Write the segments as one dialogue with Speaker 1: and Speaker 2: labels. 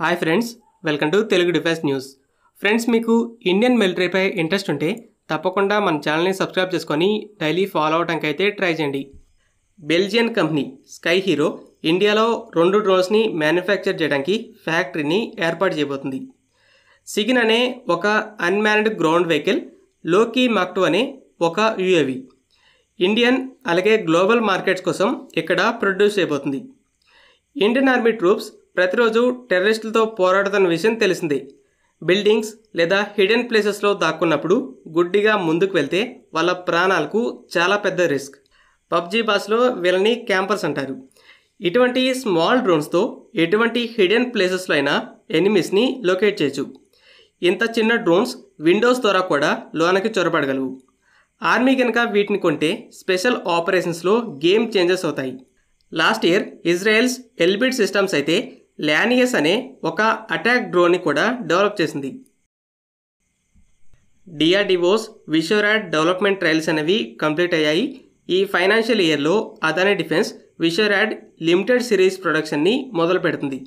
Speaker 1: hi friends welcome to Telugu defence news friends మీకు Indian మిలిటరీపై interest ఉంటే తప్పకుండా మన ఛానల్ని సబ్స్క్రైబ్ చేసుకొని డైలీ ఫాలో అవడానికి అయితే ట్రై చేయండి బెల్జియన్ కంపెనీ స్కై హీరో ఇండియాలో రెండు డ్రోన్స్ని మ్యానుఫ్యాక్చర్ చేయడానికి ఫ్యాక్టరీని ఏర్పాటు చేయబోతుంది సిగిన్ అనే ఒక అన్మ్యాన్డ్ గ్రౌండ్ వెహికల్ లోకీ మాక్టు అనే ఒక యుఏవి ఇండియన్ అలాగే గ్లోబల్ మార్కెట్స్ కోసం ఇక్కడ ప్రొడ్యూస్ చేయబోతుంది ఇండియన్ ఆర్మీ ట్రూప్స్ ప్రతిరోజు టెర్రరిస్టులతో పోరాడుతున్న విషయం తెలిసిందే బిల్డింగ్స్ లేదా హిడెన్ ప్లేసెస్లో దాక్కున్నప్పుడు గుడ్డిగా ముందుకు వెళ్తే వాళ్ళ ప్రాణాలకు చాలా పెద్ద రిస్క్ పబ్జీ బాస్లో వీళ్ళని క్యాంపర్స్ అంటారు ఇటువంటి స్మాల్ డ్రోన్స్తో ఎటువంటి హిడెన్ ప్లేసెస్లో అయినా ఎనిమిస్ని లొకేట్ చేయొచ్చు ఇంత చిన్న డ్రోన్స్ విండోస్ ద్వారా కూడా లోనకి చొరబడగలవు ఆర్మీ కనుక వీటిని కొంటే స్పెషల్ ఆపరేషన్స్లో గేమ్ చేంజెస్ అవుతాయి last year Israel's Elbit systems అయితే ల్యానియస్ అనే ఒక అటాక్ డ్రోన్ని కూడా డెవలప్ చేసింది డిఆర్డివోస్ విషోరాడ్ డెవలప్మెంట్ ట్రయల్స్ అనేవి కంప్లీట్ అయ్యాయి ఈ ఫైనాన్షియల్ ఇయర్లో Adani defence VSHORAD limited series ప్రొడక్షన్ని మొదలు పెడుతుంది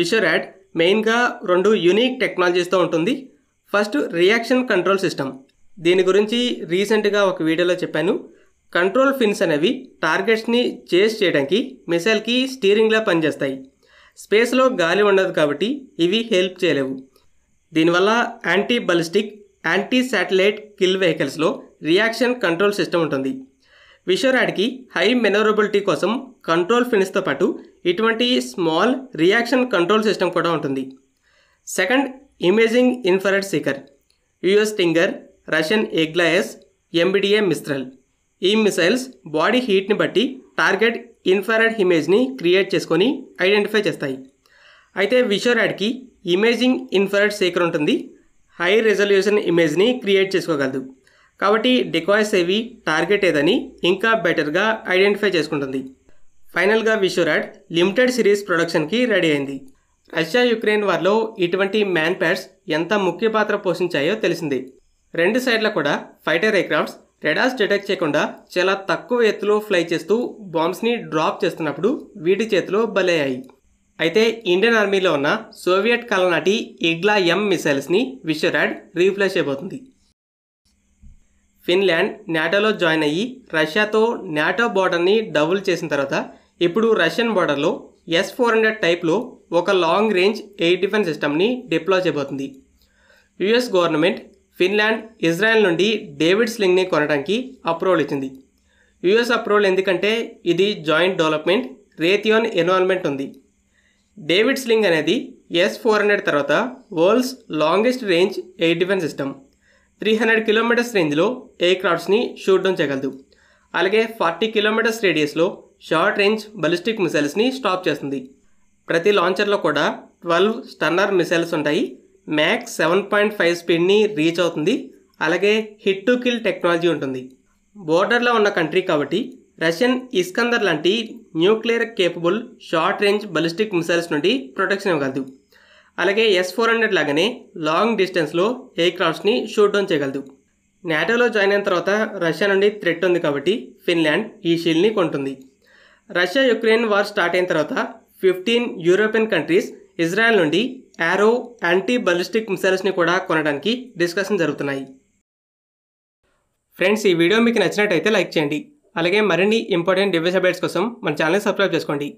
Speaker 1: విషోరాడ్ మెయిన్గా రెండు యూనిక్ టెక్నాలజీస్తో ఉంటుంది ఫస్ట్ రియాక్షన్ కంట్రోల్ సిస్టమ్ దీని గురించి రీసెంట్గా ఒక వీడియోలో చెప్పాను కంట్రోల్ ఫిన్స్ అనేవి టార్గెట్స్ని చేస్ చేయడానికి మిసైల్కి స్టీరింగ్లా పనిచేస్తాయి స్పేస్లో గాలి ఉండదు కాబట్టి ఇవి హెల్ప్ చేయలేవు దీనివల్ల anti ballistic anti satellite kill వెహికల్స్లో రియాక్షన్ కంట్రోల్ సిస్టమ్ ఉంటుంది విషోరాడ్కి హై మెనోరబిలిటీ కోసం కంట్రోల్ ఫిన్స్తో పాటు ఇటువంటి స్మాల్ రియాక్షన్ కంట్రోల్ సిస్టమ్ కూడా ఉంటుంది second imaging infrared seeker US Stinger Russian ఎగ్లాయస్ ఎంబిడిఏ మిస్త్రల్ ఈ మిసైల్స్ బాడీ హీట్ని బట్టి టార్గెట్ ఇన్ఫ్రారెడ్ ఇమేజ్ని క్రియేట్ చేసుకొని ఐడెంటిఫై చేస్తాయి అయితే విషోరాడ్కి ఇమేజింగ్ ఇన్ఫ్రారెడ్ సేకర్ ఉంటుంది హై రెజల్యూషన్ ఇమేజ్ని క్రియేట్ చేసుకోగలదు కాబట్టి డికాయిస్ ఏవి టార్గెట్ ఏదని ఇంకా బెటర్గా ఐడెంటిఫై చేసుకుంటుంది ఫైనల్గా విషోరాడ్ లిమిటెడ్ సిరీస్ ప్రొడక్షన్కి రెడీ అయింది రష్యా యుక్రెయిన్ వార్లో ఇటువంటి మ్యాన్ ప్యాడ్స్ ఎంత ముఖ్య పాత్ర పోషించాయో తెలిసింది రెండు సైడ్ల కూడా ఫైటర్ ఎయిర్క్రాఫ్ట్స్ రెడాస్ డిటెక్ట్ చేయకుండా చాలా తక్కువ ఎత్తులో ఫ్లై చేస్తూ బాంబ్స్ని డ్రాప్ చేస్తున్నప్పుడు వీటి చేతిలో బలయ్యాయి అయితే ఇండియన్ ఆర్మీలో ఉన్న సోవియట్ కలనాటి నాటి ఇగ్లా ఎం మిసైల్స్ని విశ్వరాడ్ రీప్లేస్ చేయబోతుంది ఫిన్లాండ్ నాటోలో జాయిన్ అయ్యి రష్యాతో నాటో బార్డర్ని డబుల్ చేసిన తర్వాత ఇప్పుడు రష్యన్ బోర్డర్లో ఎస్ ఫోర్ హండ్రెడ్ టైప్లో ఒక లాంగ్ రేంజ్ ఎయిర్ డిఫెన్స్ సిస్టమ్ని డిప్లాయ్ చేయబోతుంది యుఎస్ గవర్నమెంట్ ఫిన్లాండ్ ఇజ్రాయెల్ నుండి డేవిడ్ స్లింగ్ని కొనడానికి అప్రూవల్ ఇచ్చింది యుఎస్ అప్రూవల్ ఎందుకంటే ఇది జాయింట్ డెవలప్మెంట్ రేథియోన్ ఎన్వాల్వ్మెంట్ ఉంది డేవిడ్ స్లింగ్ అనేది ఎస్ ఫోర్ హండ్రెడ్ తర్వాత world's longest range air defence system three hundred kilometres రేంజ్లో ఎయిర్ క్రాఫ్ట్స్ని షూట్ డౌన్ చేయగలదు అలాగే ఫార్టీ కిలోమీటర్స్ రేడియస్లో షార్ట్ రేంజ్ బలిస్టిక్ మిసైల్స్ని స్టాప్ చేస్తుంది ప్రతి లాంచర్లో కూడా ట్వెల్వ్ స్టన్నర్ మిసైల్స్ ఉంటాయి మ్యాక్స్ సెవెన్ పాయింట్ ఫైవ్ స్పీడ్ని రీచ్ అవుతుంది అలాగే హిట్ టు కిల్ టెక్నాలజీ ఉంటుంది బోర్డర్లో ఉన్న కంట్రీ కాబట్టి రష్యన్ ఇస్కందర్ లాంటి nuclear capable short range ballistic missiles నుండి ప్రొటెక్షన్ ఇవ్వగలదు అలాగే ఎస్ ఫోర్ హండ్రెడ్ లాగానే లాంగ్ డిస్టెన్స్లో ఎయిర్ క్రాఫ్ట్స్ని షూట్ డౌన్ చేయగలదు నాటోలో జాయిన్ అయిన తర్వాత రష్యా నుండి థ్రెట్ ఉంది కాబట్టి ఫిన్లాండ్ ఈ షీల్డ్ని కొంటుంది రష్యా యుక్రెయిన్ వార్ స్టార్ట్ అయిన తర్వాత ఫిఫ్టీన్ యూరోపియన్ కంట్రీస్ ఇజ్రాయెల్ నుండి యారో యాంటీ బలిస్టిక్ మిసైల్స్ని కూడా కొనడానికి డిస్కషన్ జరుగుతున్నాయి ఫ్రెండ్స్ ఈ వీడియో మీకు నచ్చినట్టయితే లైక్ చేయండి అలాగే మరిన్ని ఇంపార్టెంట్ డివైస్ అప్డేట్స్ కోసం మన ఛానల్ని సబ్స్క్రైబ్ చేసుకోండి